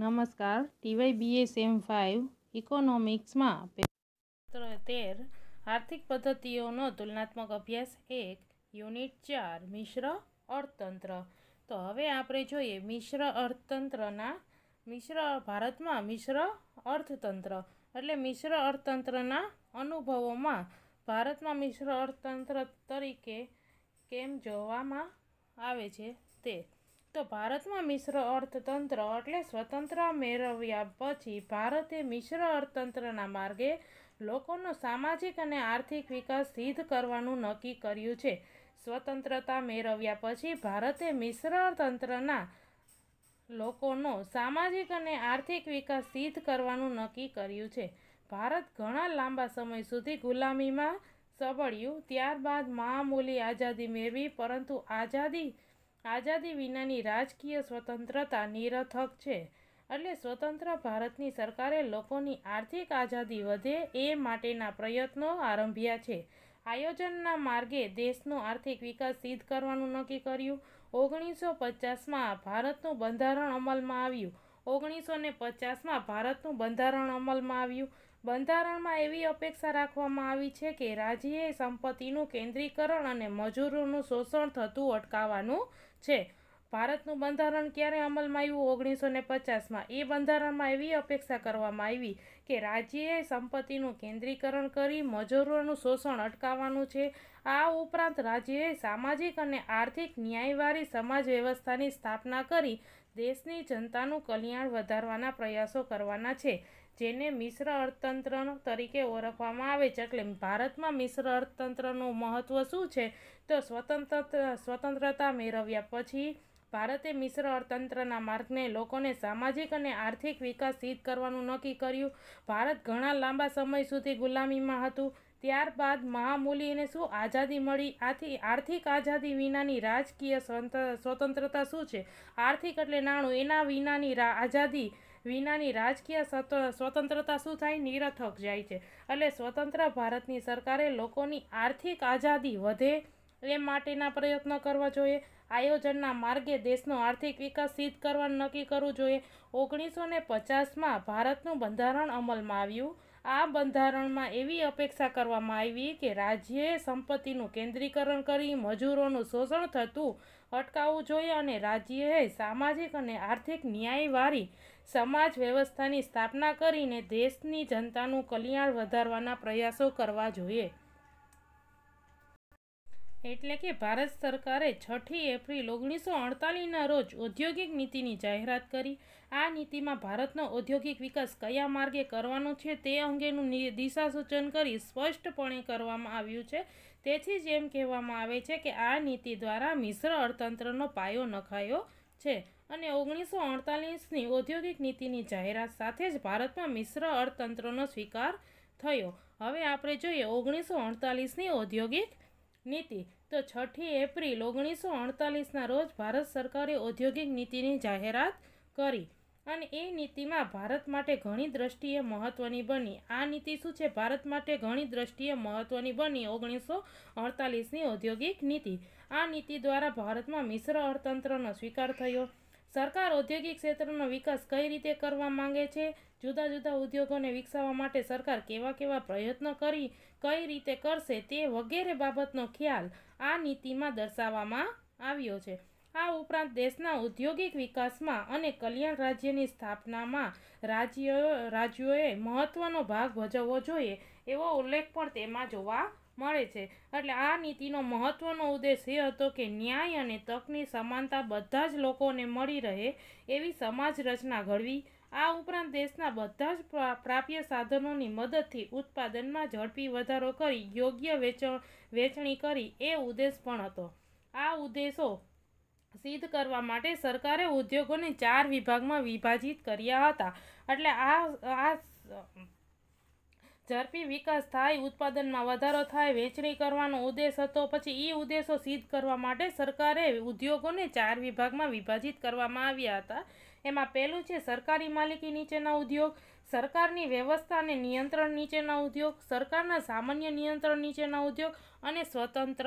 નમસ્કાર ટીવાય બી બીએસ એમ ફાઇવ ઇકોનોમિક્સમાં સત્ર તેર આર્થિક પદ્ધતિઓનો તુલનાત્મક અભ્યાસ એક યુનિટ ચાર મિશ્ર અર્થતંત્ર તો હવે આપણે જોઈએ મિશ્ર અર્થતંત્રના મિશ્ર ભારતમાં મિશ્ર અર્થતંત્ર એટલે મિશ્ર અર્થતંત્રના અનુભવોમાં ભારતમાં મિશ્ર અર્થતંત્ર તરીકે કેમ જોવામાં આવે છે તે તો ભારતમાં મિશ્ર અર્થતંત્ર એટલે સ્વતંત્ર મેળવ્યા પછી ભારતે મિશ્ર અર્થતંત્રના માર્ગે લોકોનો સામાજિક અને આર્થિક વિકાસ સિદ્ધ કરવાનું નક્કી કર્યું છે સ્વતંત્રતા મેળવ્યા પછી ભારતે મિશ્ર અર્થતંત્રના લોકોનો સામાજિક અને આર્થિક વિકાસ સિદ્ધ કરવાનું નક્કી કર્યું છે ભારત ઘણા લાંબા સમય સુધી ગુલામીમાં સબળ્યું ત્યારબાદ મહામૂલી આઝાદી મેળવી પરંતુ આઝાદી આઝાદી વિનાની રાજકીય સ્વતંત્રતા નિરર્થક છે એટલે સ્વતંત્ર ભારતની સરકારે લોકોની આર્થિક આઝાદી વધે એ માટેના પ્રયત્નો આરંભ્યા છે આયોજનના માર્ગે દેશનો આર્થિક વિકાસ સિદ્ધ કરવાનું નક્કી કર્યું ઓગણીસો પચાસમાં ભારતનું બંધારણ અમલમાં આવ્યું ઓગણીસો ને પચાસમાં ભારતનું બંધારણ અમલમાં આવ્યું બંધારણમાં એવી અપેક્ષા રાખવામાં આવી છે કે રાજ્યએ સંપત્તિનું કેન્દ્રીકરણ અને મજૂરોનું શોષણ થતું અટકાવવાનું છે ભારતનું બંધારણ ક્યારે અમલમાં આવ્યું ઓગણીસો ને પચાસમાં એ બંધારણમાં એવી અપેક્ષા કરવામાં આવી કે રાજ્યએ સંપત્તિનું કેન્દ્રીકરણ કરી મજૂરોનું શોષણ અટકાવવાનું છે આ ઉપરાંત રાજ્યએ સામાજિક અને આર્થિક ન્યાયવાળી સમાજ વ્યવસ્થાની સ્થાપના કરી દેશની જનતાનું કલ્યાણ વધારવાના પ્રયાસો કરવાના છે જેને મિશ્ર અર્થતંત્ર તરીકે ઓળખવામાં આવે છે એટલે ભારતમાં મિશ્ર અર્થતંત્રનું મહત્ત્વ શું છે તો સ્વતંત્ર સ્વતંત્રતા મેળવ્યા પછી ભારતે મિશ્ર અર્થતંત્રના માર્ગને લોકોને સામાજિક અને આર્થિક વિકાસ સિદ્ધ કરવાનું નક્કી કર્યું ભારત ઘણા લાંબા સમય સુધી ગુલામીમાં હતું ત્યારબાદ મહામૂલીને શું આઝાદી મળી આથી આર્થિક આઝાદી વિનાની રાજકીય સ્વતંત્રતા શું છે આર્થિક એટલે નાણું એના વિનાની આઝાદી વિનાની રાજકીય સ્વતંત્રતા શું થાય નિરથક જાય છે એટલે સ્વતંત્ર ભારતની સરકારે લોકોની આર્થિક આઝાદી વધે એ માટેના પ્રયત્નો કરવા જોઈએ આયોજનના માર્ગે દેશનો આર્થિક વિકાસ સિદ્ધ કરવાનું નક્કી કરવું જોઈએ ઓગણીસો ને પચાસમાં ભારતનું બંધારણ અમલમાં આવ્યું આ બંધારણમાં એવી અપેક્ષા કરવામાં આવી કે રાજ્યએ સંપત્તિનું કેન્દ્રીકરણ કરી મજૂરોનું શોષણ થતું અટકાવવું જોઈએ અને રાજ્યએ સામાજિક અને આર્થિક ન્યાયવાળી સમાજ વ્યવસ્થાની સ્થાપના કરીને દેશની જનતાનું કલ્યાણ વધારવાના પ્રયાસો કરવા જોઈએ એટલે કે ભારત સરકારે છઠ્ઠી એપ્રિલ ઓગણીસો અડતાલીસના રોજ ઔદ્યોગિક નીતિની જાહેરાત કરી આ નીતિમાં ભારતનો ઔદ્યોગિક વિકાસ કયા માર્ગે કરવાનો છે તે અંગેનું દિશા સૂચન કરી સ્પષ્ટપણે કરવામાં આવ્યું છે તેથી જ એમ કહેવામાં આવે છે કે આ નીતિ દ્વારા મિશ્ર અર્થતંત્રનો પાયો નખાયો છે અને ઓગણીસો અડતાલીસની ઔદ્યોગિક નીતિની જાહેરાત સાથે જ ભારતમાં મિશ્ર અર્થતંત્રનો સ્વીકાર થયો હવે આપણે જોઈએ ઓગણીસો અડતાલીસની ઔદ્યોગિક નીતિ તો છઠ્ઠી એપ્રિલ ઓગણીસો અડતાલીસના રોજ ભારત સરકારે ઔદ્યોગિક નીતિની જાહેરાત કરી અને એ નીતિમાં ભારત માટે ઘણી દ્રષ્ટિએ મહત્ત્વની બની આ નીતિ શું છે ભારત માટે ઘણી દ્રષ્ટિએ મહત્ત્વની બની ઓગણીસો અડતાલીસની ઔદ્યોગિક નીતિ આ નીતિ દ્વારા ભારતમાં મિશ્ર અર્થતંત્રનો સ્વીકાર થયો સરકાર ઔદ્યોગિક ક્ષેત્રનો વિકાસ કઈ રીતે કરવા માંગે છે જુદા જુદા ઉદ્યોગોને વિકસાવવા માટે સરકાર કેવા કેવા પ્રયત્નો કરી કઈ રીતે કરશે તે વગેરે બાબતનો ખ્યાલ આ નીતિમાં દર્શાવવામાં આવ્યો છે આ ઉપરાંત દેશના ઔદ્યોગિક વિકાસમાં અને કલ્યાણ રાજ્યની સ્થાપનામાં રાજ્ય રાજ્યોએ મહત્ત્વનો ભાગ ભજવવો જોઈએ એવો ઉલ્લેખ પણ તેમાં જોવા મળે છે એટલે આ નીતિનો મહત્ત્વનો ઉદ્દેશ એ હતો કે ન્યાય અને તકની સમાનતા બધા જ લોકોને મળી રહે એવી સમાજ રચના ઘડવી આ ઉપરાંત દેશના બધા જ પ્રાપ્ય સાધનોની મદદથી ઉત્પાદનમાં ઝડપી વધારો કરી યોગ્ય વેચણ વેચણી કરી એ ઉદ્દેશ પણ હતો આ ઉદ્દેશો સિદ્ધ કરવા માટે સરકારે ઉદ્યોગોને ચાર વિભાગમાં વિભાજિત કર્યા હતા એટલે આ આ ઝડપી વિકાસ થાય ઉત્પાદનમાં વધારો થાય વેચણી કરવાનો ઉદ્દેશ હતો પછી એ ઉદ્દેશો સિદ્ધ કરવા માટે સરકારે ઉદ્યોગોને ચાર વિભાગમાં વિભાજિત કરવામાં આવ્યા હતા એમાં પહેલું છે સરકારી માલિકી નીચેના ઉદ્યોગ સરકારની વ્યવસ્થા અને નિયંત્રણ નીચેના ઉદ્યોગ સરકારના સામાન્ય નિયંત્રણ નીચેના ઉદ્યોગ અને સ્વતંત્ર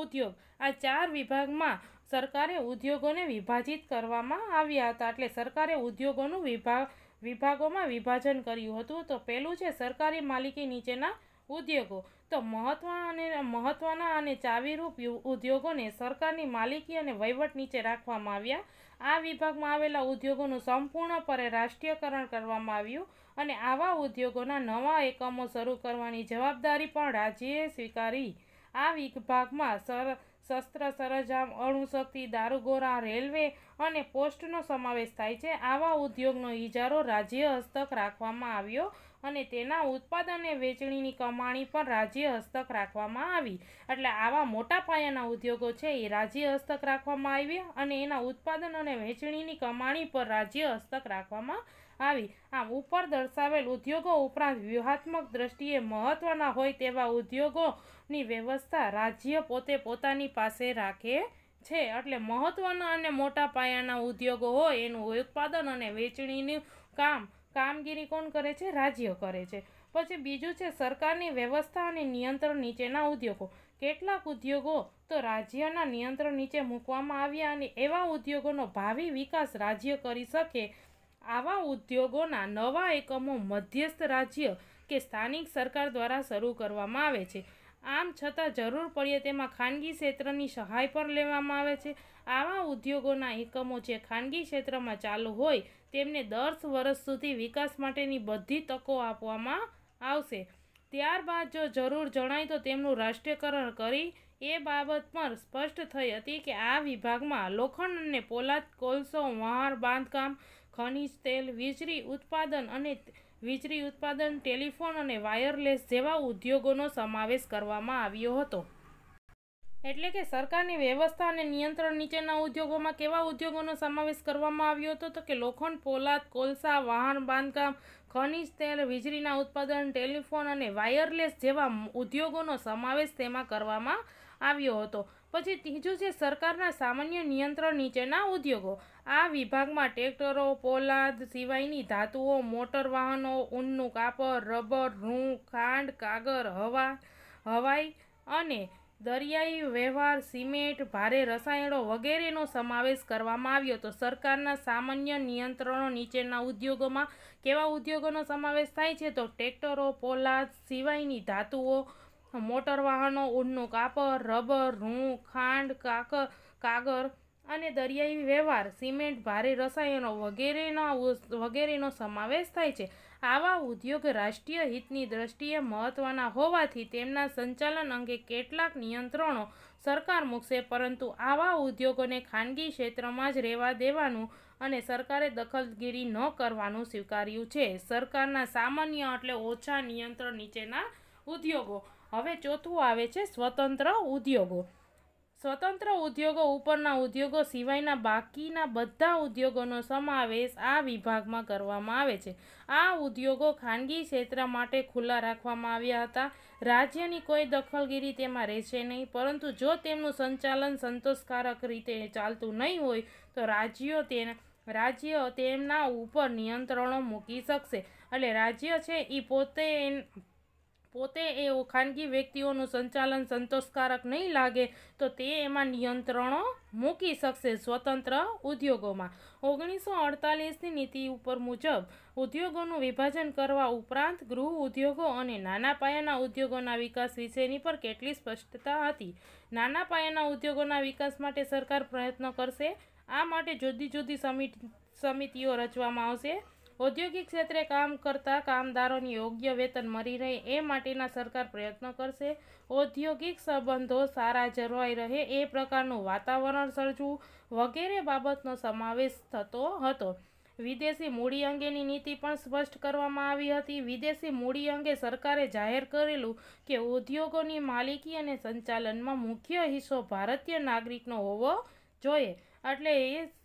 ઉદ્યોગ આ ચાર વિભાગમાં સરકારે ઉદ્યોગોને વિભાજિત કરવામાં આવ્યા હતા એટલે સરકારે ઉદ્યોગોનું વિભાગ વિભાગોમાં વિભાજન કર્યું હતું તો પહેલું છે સરકારી માલિકી નીચેના ઉદ્યોગો તો મહત્વ અને મહત્ત્વના અને ચાવીરૂપ ઉદ્યોગોને સરકારની માલિકી અને વહીવટ નીચે રાખવામાં આવ્યા આ વિભાગમાં આવેલા ઉદ્યોગોનું સંપૂર્ણપણે રાષ્ટ્રીયકરણ કરવામાં આવ્યું અને આવા ઉદ્યોગોના નવા એકમો શરૂ કરવાની જવાબદારી પણ રાજ્યએ સ્વીકારી આ વિભાગમાં સર શસ્ત્ર સરંજામ અણુશક્તિ દારૂગોરા રેલવે અને પોસ્ટનો સમાવેશ થાય છે આવા ઉદ્યોગનો ઇજારો રાજ્ય હસ્તક રાખવામાં આવ્યો અને તેના ઉત્પાદન અને વેચણીની કમાણી પણ રાજ્ય હસ્તક રાખવામાં આવી એટલે આવા મોટા પાયાના ઉદ્યોગો છે એ રાજ્ય હસ્તક રાખવામાં આવ્યા અને એના ઉત્પાદન અને વેચણીની કમાણી પર રાજ્ય હસ્તક રાખવામાં આવી આમ ઉપર દર્શાવેલ ઉદ્યોગો ઉપરાંત વ્યૂહાત્મક દ્રષ્ટિએ મહત્ત્વના હોય તેવા ઉદ્યોગોની વ્યવસ્થા રાજ્ય પોતે પોતાની પાસે રાખે છે એટલે મહત્ત્વના અને મોટા પાયાના ઉદ્યોગો હોય એનું ઉત્પાદન અને વેચણીનું કામ કામગીરી કોણ કરે છે રાજ્ય કરે છે પછી બીજું છે સરકારની વ્યવસ્થા અને નિયંત્રણ નીચેના ઉદ્યોગો કેટલાક ઉદ્યોગો તો રાજ્યના નિયંત્રણ નીચે મૂકવામાં આવ્યા અને એવા ઉદ્યોગોનો ભાવિ વિકાસ રાજ્ય કરી શકે આવા ઉદ્યોગોના નવા એકમો મધ્યસ્થ રાજ્ય કે સ્થાનિક સરકાર દ્વારા શરૂ કરવામાં આવે છે આમ છતાં જરૂર પડે તેમાં ખાનગી ક્ષેત્રની સહાય પણ લેવામાં આવે છે આવા ઉદ્યોગોના એકમો જે ખાનગી ક્ષેત્રમાં ચાલુ હોય તેમને દર વર્ષ સુધી વિકાસ માટેની બધી તકો આપવામાં આવશે ત્યારબાદ જો જરૂર જણાય તો તેમનું રાષ્ટ્રીયકરણ કરી એ બાબત પણ સ્પષ્ટ થઈ હતી કે આ વિભાગમાં લોખંડ અને પોલાદ કોલસો વહાણ બાંધકામ ખનિજ તેલ વીજળી ઉત્પાદન અને વીજળી ઉત્પાદન ટેલિફોન અને વાયરલેસ જેવા ઉદ્યોગોનો સમાવેશ કરવામાં આવ્યો હતો એટલે કે સરકારની વ્યવસ્થા અને નિયંત્રણ નીચેના ઉદ્યોગોમાં કેવા ઉદ્યોગોનો સમાવેશ કરવામાં આવ્યો હતો તો કે લોખંડ પોલાદ કોલસા વાહન બાંધકામ ખનિજ તેલ વીજળીના ઉત્પાદન ટેલિફોન અને વાયરલેસ જેવા ઉદ્યોગોનો સમાવેશ તેમાં કરવામાં આવ્યો હતો પછી ત્રીજું છે સરકારના સામાન્ય નિયંત્રણ નીચેના ઉદ્યોગો આ વિભાગમાં ટ્રેક્ટરો પોલાદ સિવાયની ધાતુઓ મોટર વાહનો ઊનનું કાપડ રબર રૂં ખાંડ કાગર હવા હવાઈ અને દરિયાઈ વ્યવહાર સિમેન્ટ ભારે રસાયણો વગેરેનો સમાવેશ કરવામાં આવ્યો તો સરકારના સામાન્ય નિયંત્રણો નીચેના ઉદ્યોગોમાં કેવા ઉદ્યોગોનો સમાવેશ થાય છે તો ટ્રેક્ટરો પોલાદ સિવાયની ધાતુઓ મોટર વાહનો ઊનનું કાપડ રબર રૂં ખાંડ કાકર કાગર અને દરિયાઈ વ્યવહાર સિમેન્ટ ભારે રસાયણો વગેરેના વગેરેનો સમાવેશ થાય છે આવા ઉદ્યોગ રાષ્ટ્રીય હિતની દ્રષ્ટિએ મહત્ત્વના હોવાથી તેમના સંચાલન અંગે કેટલાક નિયંત્રણો સરકાર મૂકશે પરંતુ આવા ઉદ્યોગોને ખાનગી ક્ષેત્રમાં જ રહેવા દેવાનું અને સરકારે દખલગીરી ન કરવાનું સ્વીકાર્યું છે સરકારના સામાન્ય એટલે ઓછા નિયંત્રણ નીચેના ઉદ્યોગો હવે ચોથું આવે છે સ્વતંત્ર ઉદ્યોગો સ્વતંત્ર ઉદ્યોગો ઉપરના ઉદ્યોગો સિવાયના બાકીના બધા ઉદ્યોગોનો સમાવેશ આ વિભાગમાં કરવામાં આવે છે આ ઉદ્યોગો ખાનગી ક્ષેત્ર માટે ખુલ્લા રાખવામાં આવ્યા હતા રાજ્યની કોઈ દખલગીરી તેમાં રહેશે નહીં પરંતુ જો તેમનું સંચાલન સંતોષકારક રીતે ચાલતું નહીં હોય તો રાજ્યો તેના રાજ્ય તેમના ઉપર નિયંત્રણો મૂકી શકશે એટલે રાજ્ય છે એ પોતે પોતે એઓ ખાનગી વ્યક્તિઓનું સંચાલન સંતોષકારક નહીં લાગે તો તે એમાં નિયંત્રણો મૂકી શકશે સ્વતંત્ર ઉદ્યોગોમાં ઓગણીસો અડતાલીસની નીતિ ઉપર મુજબ ઉદ્યોગોનું વિભાજન કરવા ઉપરાંત ગૃહ ઉદ્યોગો અને નાના પાયાના ઉદ્યોગોના વિકાસ વિશેની પર કેટલી સ્પષ્ટતા હતી નાના પાયાના ઉદ્યોગોના વિકાસ માટે સરકાર પ્રયત્ન કરશે આ માટે જુદી જુદી સમિતિઓ રચવામાં આવશે ઔદ્યોગિક ક્ષેત્રે કામ કરતા કામદારોને યોગ્ય વેતન મળી રહે એ માટેના સરકાર પ્રયત્નો કરશે ઔદ્યોગિક સંબંધો સારા જળવાઈ રહે એ પ્રકારનું વાતાવરણ સર્જવું વગેરે બાબતનો સમાવેશ થતો હતો વિદેશી મૂડી અંગેની નીતિ પણ સ્પષ્ટ કરવામાં આવી હતી વિદેશી મૂડી અંગે સરકારે જાહેર કરેલું કે ઉદ્યોગોની માલિકી અને સંચાલનમાં મુખ્ય હિસ્સો ભારતીય નાગરિકનો હોવો જોઈએ એટલે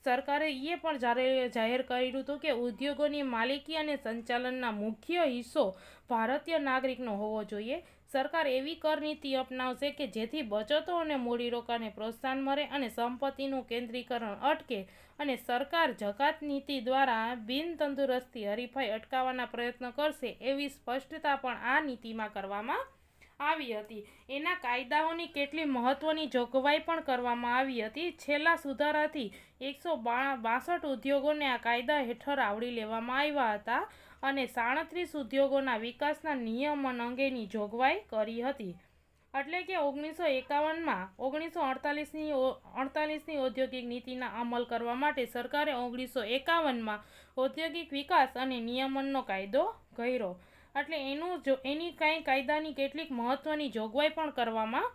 સરકારે એ પણ જ્યારે જાહેર કર્યું હતું કે ઉદ્યોગોની માલિકી અને સંચાલનના મુખ્ય હિસ્સો ભારતીય નાગરિકનો હોવો જોઈએ સરકાર એવી કરનીતિ અપનાવશે કે જેથી બચતો અને મૂડીરોકાણને પ્રોત્સાહન મળે અને સંપત્તિનું કેન્દ્રીકરણ અટકે અને સરકાર જકાત નીતિ દ્વારા બિનતંદુરસ્તી હરીફાઈ અટકાવવાના પ્રયત્ન કરશે એવી સ્પષ્ટતા પણ આ નીતિમાં કરવામાં આવી હતી એના કાયદાઓની કેટલી મહત્વની જોગવાઈ પણ કરવામાં આવી હતી છેલ્લા સુધારાથી એકસો બાસઠ ઉદ્યોગોને આ કાયદા હેઠળ આવરી લેવામાં આવ્યા હતા અને સાડત્રીસ ઉદ્યોગોના વિકાસના નિયમન અંગેની જોગવાઈ કરી હતી એટલે કે ઓગણીસો એકાવનમાં ઓગણીસો અડતાલીસની અડતાલીસની ઔદ્યોગિક નીતિના અમલ કરવા માટે સરકારે ઓગણીસો એકાવનમાં ઔદ્યોગિક વિકાસ અને નિયમનનો કાયદો કર્યો એટલે એનું જો એની કાંઈ કાયદાની કેટલીક મહત્ત્વની જોગવાઈ પણ કરવામાં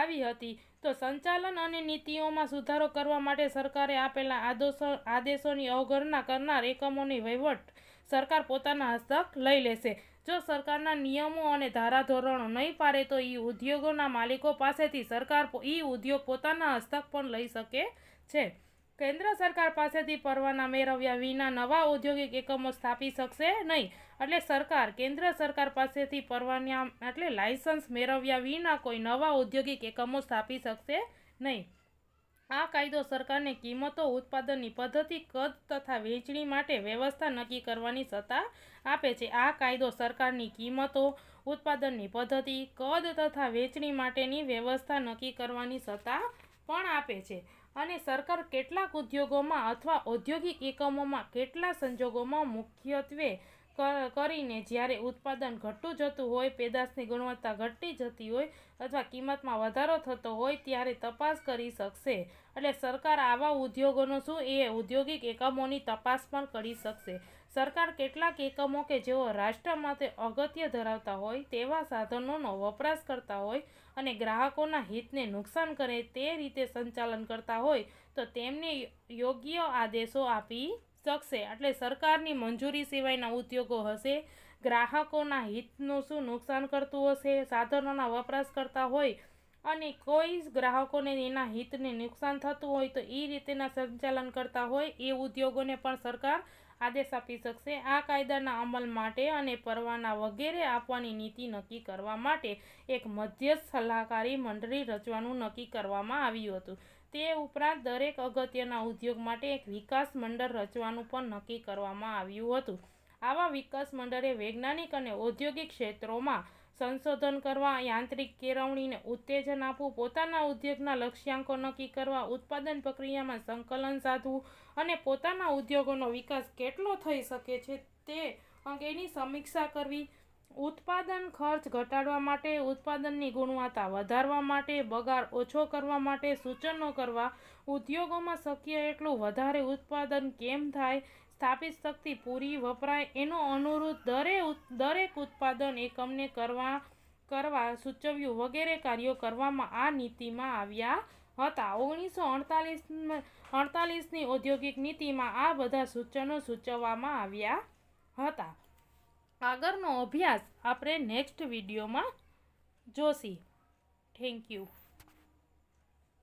આવી હતી તો સંચાલન અને નીતિઓમાં સુધારો કરવા માટે સરકારે આપેલા આદેશો આદેશોની અવગણના કરનાર એકમોની વહીવટ સરકાર પોતાના હસ્તક લઈ લેશે જો સરકારના નિયમો અને ધારાધોરણો નહીં પાડે તો એ ઉદ્યોગોના માલિકો પાસેથી સરકાર એ ઉદ્યોગ પોતાના હસ્તક પણ લઈ શકે છે કેન્દ્ર સરકાર પાસેથી પરવાના મેળવ્યા વિના નવા ઔદ્યોગિક એકમો સ્થાપી શકશે નહીં એટલે સરકાર કેન્દ્ર સરકાર પાસેથી પરવાના એટલે લાયસન્સ મેળવ્યા વિના કોઈ નવા ઔદ્યોગિક એકમો સ્થાપી શકશે નહીં આ કાયદો સરકારને કિંમતો ઉત્પાદનની પદ્ધતિ કદ તથા વેચણી માટે વ્યવસ્થા નક્કી કરવાની સત્તા આપે છે આ કાયદો સરકારની કિંમતો ઉત્પાદનની પદ્ધતિ કદ તથા વેચણી માટેની વ્યવસ્થા નક્કી કરવાની સત્તા પણ આપે છે અને સરકાર કેટલાક ઉદ્યોગોમાં અથવા ઔદ્યોગિક એકમોમાં કેટલા સંજોગોમાં મુખ્યત્વે કરીને જ્યારે ઉત્પાદન ઘટતું જતું હોય પેદાશની ગુણવત્તા ઘટતી જતી હોય અથવા કિંમતમાં વધારો થતો હોય ત્યારે તપાસ કરી શકશે એટલે સરકાર આવા ઉદ્યોગોનો શું એ ઔદ્યોગિક એકમોની તપાસ પણ કરી શકશે સરકાર કેટલાક એકમો કે જેઓ રાષ્ટ્ર માટે અગત્ય ધરાવતા હોય તેવા સાધનોનો વપરાશ કરતા હોય અને ગ્રાહકોના હિતને નુકસાન કરે તે રીતે સંચાલન કરતા હોય તો તેમને યોગ્ય આદેશો આપી શકશે એટલે સરકારની મંજૂરી સિવાયના ઉદ્યોગો હશે ગ્રાહકોના હિતનું શું નુકસાન કરતું હશે સાધનોના વપરાશ કરતા હોય અને કોઈ ગ્રાહકોને એના હિતને નુકસાન થતું હોય તો એ રીતેના સંચાલન કરતા હોય એ ઉદ્યોગોને પણ સરકાર આદેશ આપી શકશે આ કાયદાના અમલ માટે અને પરવાના વગેરે આપવાની નીતિ નક્કી કરવા માટે એક મધ્યસ્થ સલાહકારી મંડળી રચવાનું નક્કી કરવામાં આવ્યું હતું તે ઉપરાંત દરેક અગત્યના ઉદ્યોગ માટે એક વિકાસ મંડળ રચવાનું પણ નક્કી કરવામાં આવ્યું હતું આવા વિકાસ મંડળે વૈજ્ઞાનિક અને ઔદ્યોગિક ક્ષેત્રોમાં સંશોધન કરવા યાંત્રિક કેળવણીને ઉત્તેજન આપવું પોતાના ઉદ્યોગના લક્ષ્યાંકો નક્કી કરવા ઉત્પાદન પ્રક્રિયામાં સંકલન સાધવું અને પોતાના ઉદ્યોગોનો વિકાસ કેટલો થઈ શકે છે તે અંગેની સમીક્ષા કરવી ઉત્પાદન ખર્ચ ઘટાડવા માટે ઉત્પાદનની ગુણવત્તા વધારવા માટે બગાડ ઓછો કરવા માટે સૂચનો કરવા ઉદ્યોગોમાં શક્ય એટલું વધારે ઉત્પાદન કેમ થાય સ્થાપિત શક્તિ પૂરી વપરાય એનો અનુરોધ દરે દરેક ઉત્પાદન એકમને કરવા કરવા સૂચવ્યું વગેરે કાર્યો કરવામાં આ નીતિમાં આવ્યા હતા ઓગણીસો અડતાલીસ અડતાલીસની ઔદ્યોગિક નીતિમાં આ બધા સૂચનો સૂચવવામાં આવ્યા હતા આગળનો અભ્યાસ આપણે નેક્સ્ટ વિડીયોમાં જોશી થેન્ક યુ